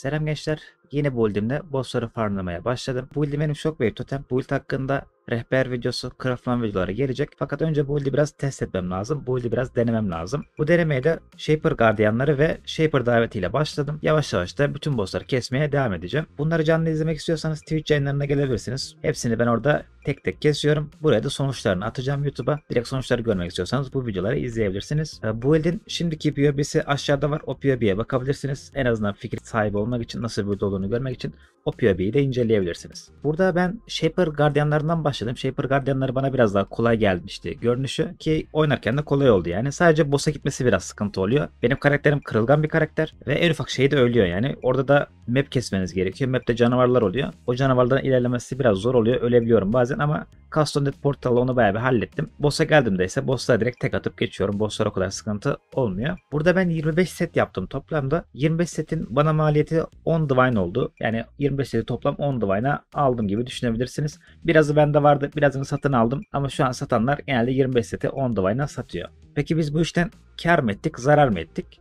Selam gençler. Yeni build'imle bossları farmlamaya başladım. Build'im benim Shockwave Totem. Build hakkında rehber videosu, krafman videoları gelecek. Fakat önce bu build'i biraz test etmem lazım. bu Build'i biraz denemem lazım. Bu denemeye de Shaper gardiyanları ve Shaper davetiyle başladım. Yavaş yavaş da bütün bossları kesmeye devam edeceğim. Bunları canlı izlemek istiyorsanız Twitch yayınlarına gelebilirsiniz. Hepsini ben orada tek tek kesiyorum. Buraya da sonuçlarını atacağım YouTube'a. Direkt sonuçları görmek istiyorsanız bu videoları izleyebilirsiniz. Ee, bu build'in şimdiki POB'si aşağıda var. O POB'ye bakabilirsiniz. En azından fikir sahibi olmak için nasıl bir build olduğunu görmek için o POB'yi de inceleyebilirsiniz. Burada ben Shaper gardiyanlarından başlayacağım başladım. Shaper şey, Guardian'ları bana biraz daha kolay gelmişti görünüşü ki oynarken de kolay oldu yani. Sadece boss'a gitmesi biraz sıkıntı oluyor. Benim karakterim kırılgan bir karakter ve en ufak şeyi de ölüyor yani. Orada da map kesmeniz gerekiyor. Map'te canavarlar oluyor. O canavarların ilerlemesi biraz zor oluyor. Ölebiliyorum bazen ama Castonet portalı onu bayağı bir hallettim. Boss'a geldim geldiğimde ise boss'a direkt tek atıp geçiyorum. Boss'lar o kadar sıkıntı olmuyor. Burada ben 25 set yaptım toplamda. 25 setin bana maliyeti 10 divine oldu. Yani 25 seti toplam 10 divine'a aldım gibi düşünebilirsiniz. Birazı bende vardı. Birazını satın aldım. Ama şu an satanlar genelde 25 seti 10 divine'a satıyor. Peki biz bu işten kar mı ettik, zarar mı ettik?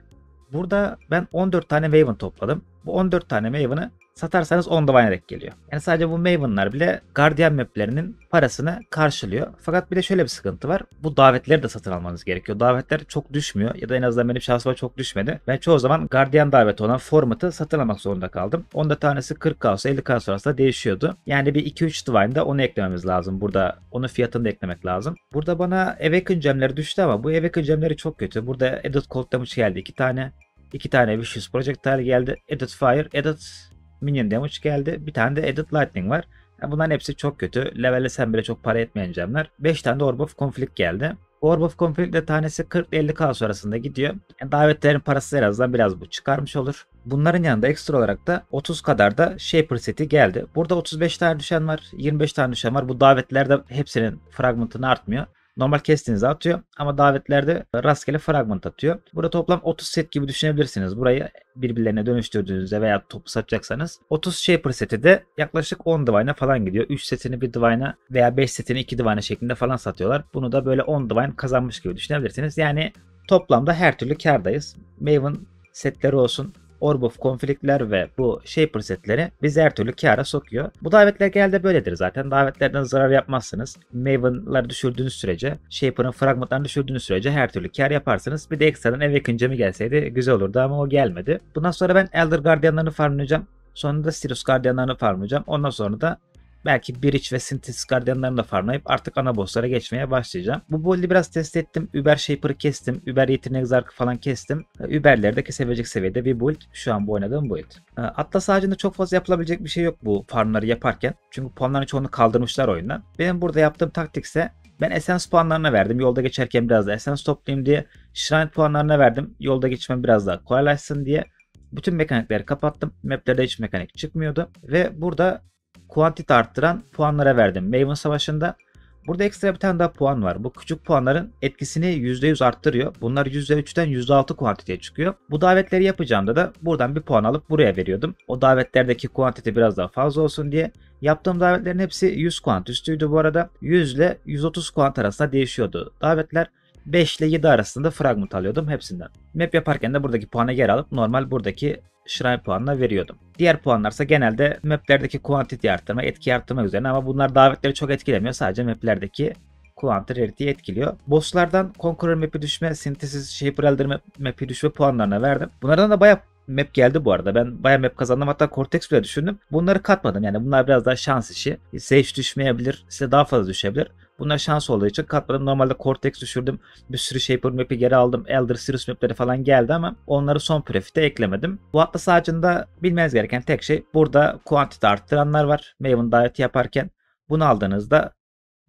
Burada ben 14 tane Waven topladım. Bu 14 tane Maven'ı satarsanız 10 divine denk geliyor. Yani sadece bu Maven'lar bile Guardian maplerinin parasını karşılıyor. Fakat bir de şöyle bir sıkıntı var. Bu davetleri de satın almanız gerekiyor. Davetler çok düşmüyor ya da en azından benim şansıma çok düşmedi. Ben çoğu zaman Guardian daveti olan formatı satın almak zorunda kaldım. da tanesi 40k olsa 50k da değişiyordu. Yani bir 2-3 divine'da onu eklememiz lazım. Burada Onu fiyatını da eklemek lazım. Burada bana Awaken gemleri düştü ama bu Awaken gemleri çok kötü. Burada Edit Cold Damage geldi 2 tane. İki tane Vicious Projectile geldi. Edit Fire, Edit Minion Damage geldi. Bir tane de Edit Lightning var. Yani bunların hepsi çok kötü. sen bile çok para etmeyen camlar. 5 tane de Orb of Conflict geldi. Orb of Conflict de tanesi 40-50k sonrasında gidiyor. Yani davetlerin parası en azından biraz bu çıkarmış olur. Bunların yanında ekstra olarak da 30 kadar da Shaper seti geldi. Burada 35 tane düşen var, 25 tane düşen var. Bu davetlerde hepsinin fragmentını artmıyor. Normal kestiğinizde atıyor ama davetlerde rastgele fragment atıyor. Burada toplam 30 set gibi düşünebilirsiniz. Burayı birbirlerine dönüştürdüğünüzde veya topu satacaksanız 30 Shaper seti de yaklaşık 10 Divine'a falan gidiyor. 3 setini bir Divine'a veya 5 setini 2 Divine'a şeklinde falan satıyorlar. Bunu da böyle 10 Divine kazanmış gibi düşünebilirsiniz. Yani toplamda her türlü kardayız. Maven setleri olsun, Orb of Conflict'ler ve bu Shaper şey setleri bizi her türlü kâra sokuyor. Bu davetler genelde böyledir zaten. Davetlerden zarar yapmazsınız. Maven'ları düşürdüğünüz sürece, Shaper'ın fragmentlarını düşürdüğünüz sürece her türlü kâr yaparsınız. Bir de ekstradan eve mı gelseydi güzel olurdu ama o gelmedi. Bundan sonra ben Elder Guardian'larını farmlayacağım. Sonra da Sirius Guardian'larını farmlayacağım. Ondan sonra da Belki Biric ve Sintis gardiyanlarını da farmlayıp artık ana bosslara geçmeye başlayacağım. Bu build'i biraz test ettim. Uber Shaper'ı kestim. Uber yetenek zarkı falan kestim. E, Uber'leri de kesebilecek seviyede bir build. Şu an bu oynadığım build. E, Atlas ağacında çok fazla yapılabilecek bir şey yok bu farmları yaparken. Çünkü puanların çoğunu kaldırmışlar oyundan. Benim burada yaptığım taktikse, ben Essence puanlarına verdim. Yolda geçerken biraz da Essence toplayayım diye. Shrine puanlarına verdim. Yolda geçmem biraz daha kolaylaşsın diye. Bütün mekanikleri kapattım. Maplerde hiç mekanik çıkmıyordu. Ve burada kuantite arttıran puanlara verdim Maven Savaşı'nda. Burada ekstra bir tane daha puan var. Bu küçük puanların etkisini %100 arttırıyor. Bunlar %3'ten %6 kuantiteye çıkıyor. Bu davetleri yapacağımda da buradan bir puan alıp buraya veriyordum. O davetlerdeki kuantite biraz daha fazla olsun diye. Yaptığım davetlerin hepsi 100 kuant üstüydü bu arada. 100 ile 130 kuant arasında değişiyordu. Davetler 5 ile 7 arasında fragment alıyordum hepsinden. Map yaparken de buradaki puanı yer alıp normal buradaki shrine puanına veriyordum. Diğer puanlarsa genelde maplerdeki quantity arttırma, etki arttırma üzerine ama bunlar davetleri çok etkilemiyor. Sadece maplerdeki Quantum Rarity'yi etkiliyor. Bosslardan Conqueror map'i düşme, Synthesis Shaper Elder map'i düşme puanlarına verdim. Bunlardan da baya map geldi bu arada. Ben bayağı map kazandım. Hatta Cortex bile düşündüm. Bunları katmadım. Yani bunlar biraz daha şans işi. Sage düşmeyebilir. Size daha fazla düşebilir. Bunlar şans olduğu için katmadım. Normalde Cortex düşürdüm. Bir sürü Shaper map'i geri aldım. Elder Sirius map'leri falan geldi ama onları son prefite eklemedim. Bu atlas ağacında bilmeniz gereken tek şey burada quantity arttıranlar var. Maven daveti yaparken. Bunu aldığınızda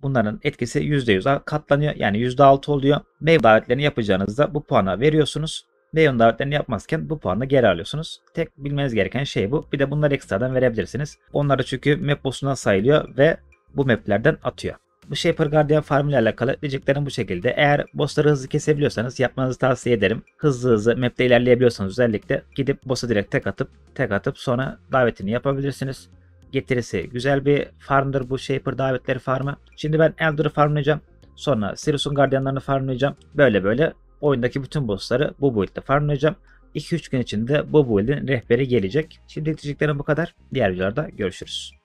bunların etkisi %100'a katlanıyor. Yani %6 oluyor. Maven davetlerini yapacağınızda bu puana veriyorsunuz. Leon davetlerini yapmazken bu puanı geri alıyorsunuz. Tek bilmeniz gereken şey bu. Bir de bunları ekstradan verebilirsiniz. Onlar da çünkü map boss'una sayılıyor ve bu maplerden atıyor. Bu Shaper Guardian Farm ile alakalı diyeceklerim bu şekilde. Eğer bossları hızlı kesebiliyorsanız yapmanızı tavsiye ederim. Hızlı hızlı map'te ilerleyebiliyorsanız özellikle gidip boss'a direkt tek atıp tek atıp sonra davetini yapabilirsiniz. Getirisi güzel bir farmdır bu Shaper davetleri farmı. Şimdi ben Elder'ı farmlayacağım. Sonra Sirius'un gardiyanlarını farmlayacağım. Böyle böyle Oyundaki bütün bossları bu boyutta farmlayacağım. 2-3 gün içinde bu build'in rehberi gelecek. Şimdi diyeceklerim bu kadar. Diğer videolarda görüşürüz.